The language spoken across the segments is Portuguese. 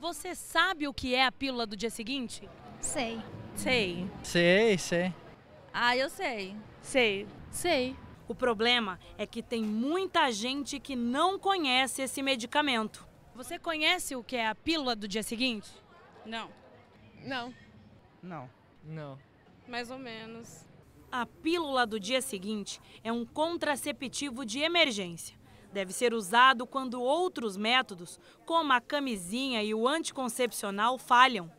Você sabe o que é a pílula do dia seguinte? Sei. Sei. Sei, sei. Ah, eu sei. Sei. Sei. O problema é que tem muita gente que não conhece esse medicamento. Você conhece o que é a pílula do dia seguinte? Não. Não. Não. Não. Mais ou menos. A pílula do dia seguinte é um contraceptivo de emergência deve ser usado quando outros métodos, como a camisinha e o anticoncepcional, falham.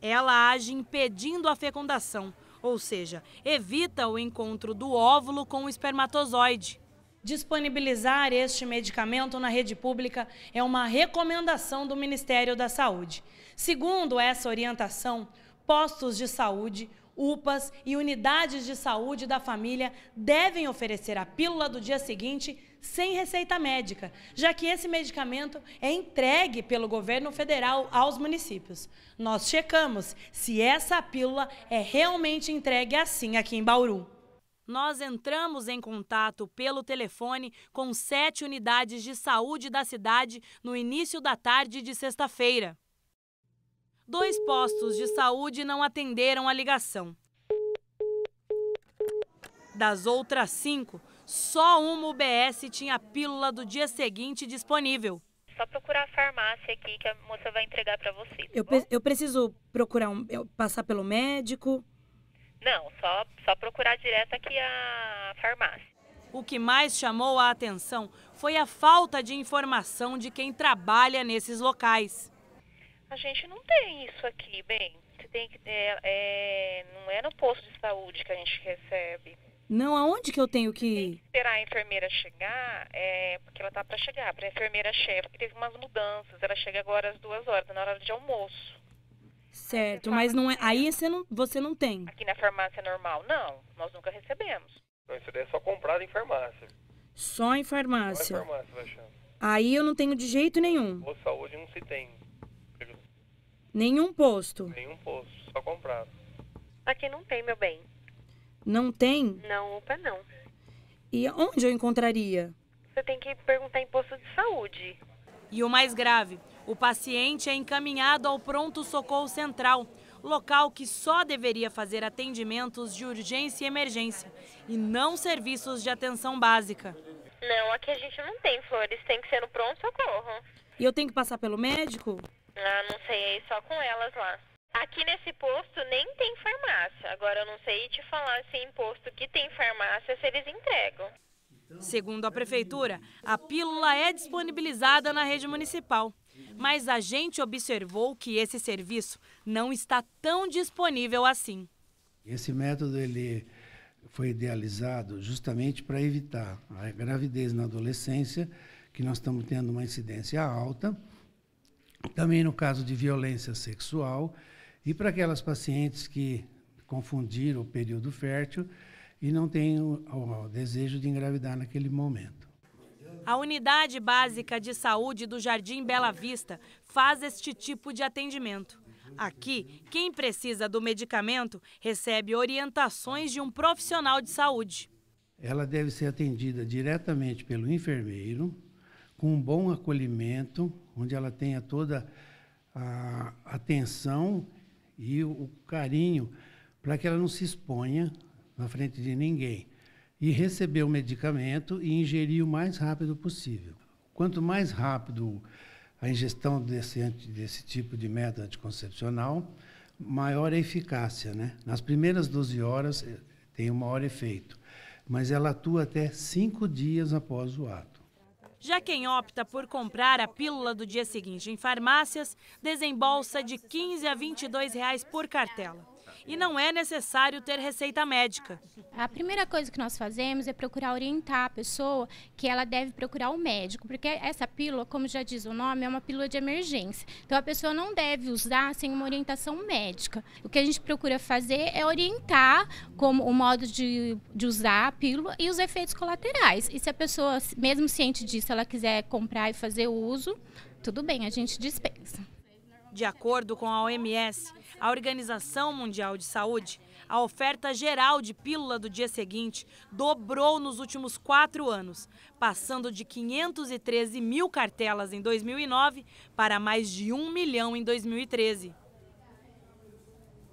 Ela age impedindo a fecundação, ou seja, evita o encontro do óvulo com o espermatozoide. Disponibilizar este medicamento na rede pública é uma recomendação do Ministério da Saúde. Segundo essa orientação, postos de saúde, UPAs e unidades de saúde da família devem oferecer a pílula do dia seguinte sem receita médica, já que esse medicamento é entregue pelo governo federal aos municípios. Nós checamos se essa pílula é realmente entregue assim aqui em Bauru. Nós entramos em contato pelo telefone com sete unidades de saúde da cidade no início da tarde de sexta-feira. Dois postos de saúde não atenderam a ligação. Das outras cinco, só uma UBS tinha a pílula do dia seguinte disponível. Só procurar a farmácia aqui que a moça vai entregar para você. Tá eu, pre eu preciso procurar um, passar pelo médico? Não, só, só procurar direto aqui a farmácia. O que mais chamou a atenção foi a falta de informação de quem trabalha nesses locais. A gente não tem isso aqui, bem. Você tem que ter. É, é, não é no posto de saúde que a gente recebe. Não, aonde que eu tenho que. Tem que esperar a enfermeira chegar, é, porque ela tá para chegar, para a enfermeira chefe, porque teve umas mudanças. Ela chega agora às duas horas, tá na hora de almoço. Certo, mas não é. Aí você não, você não tem. Aqui na farmácia normal, não. Nós nunca recebemos. Não, isso daí é só comprado em farmácia. Só em farmácia. Só em farmácia, vai achando. Aí eu não tenho de jeito nenhum. Ou saúde não se tem. Nenhum posto. Nenhum posto, só comprado. Aqui não tem, meu bem. Não tem? Não, UPA não. E onde eu encontraria? Você tem que perguntar em posto de saúde. E o mais grave, o paciente é encaminhado ao Pronto Socorro Central, local que só deveria fazer atendimentos de urgência e emergência, e não serviços de atenção básica. Não, aqui a gente não tem, Flores, tem que ser no Pronto Socorro. E eu tenho que passar pelo médico? Ah, não sei, é só com elas lá. Aqui nesse posto nem tem farmácia. Agora eu não sei te falar se em posto que tem farmácia se eles entregam. Então, Segundo a prefeitura, a pílula é disponibilizada na rede municipal. Mas a gente observou que esse serviço não está tão disponível assim. Esse método ele foi idealizado justamente para evitar a gravidez na adolescência, que nós estamos tendo uma incidência alta, também no caso de violência sexual e para aquelas pacientes que confundiram o período fértil e não têm o, o, o desejo de engravidar naquele momento. A Unidade Básica de Saúde do Jardim Bela Vista faz este tipo de atendimento. Aqui, quem precisa do medicamento recebe orientações de um profissional de saúde. Ela deve ser atendida diretamente pelo enfermeiro, com um bom acolhimento, onde ela tenha toda a atenção e o, o carinho para que ela não se exponha na frente de ninguém. E receber o medicamento e ingerir o mais rápido possível. Quanto mais rápido a ingestão desse, desse tipo de método anticoncepcional, maior a eficácia. Né? Nas primeiras 12 horas eh, tem o maior efeito, mas ela atua até cinco dias após o ato. Já quem opta por comprar a pílula do dia seguinte em farmácias desembolsa de 15 a 22 reais por cartela e não é necessário ter receita médica. A primeira coisa que nós fazemos é procurar orientar a pessoa que ela deve procurar o um médico, porque essa pílula, como já diz o nome, é uma pílula de emergência. Então a pessoa não deve usar sem uma orientação médica. O que a gente procura fazer é orientar como o modo de, de usar a pílula e os efeitos colaterais. E se a pessoa, mesmo ciente disso, ela quiser comprar e fazer o uso, tudo bem, a gente dispensa. De acordo com a OMS, a Organização Mundial de Saúde, a oferta geral de pílula do dia seguinte dobrou nos últimos quatro anos, passando de 513 mil cartelas em 2009 para mais de 1 milhão em 2013.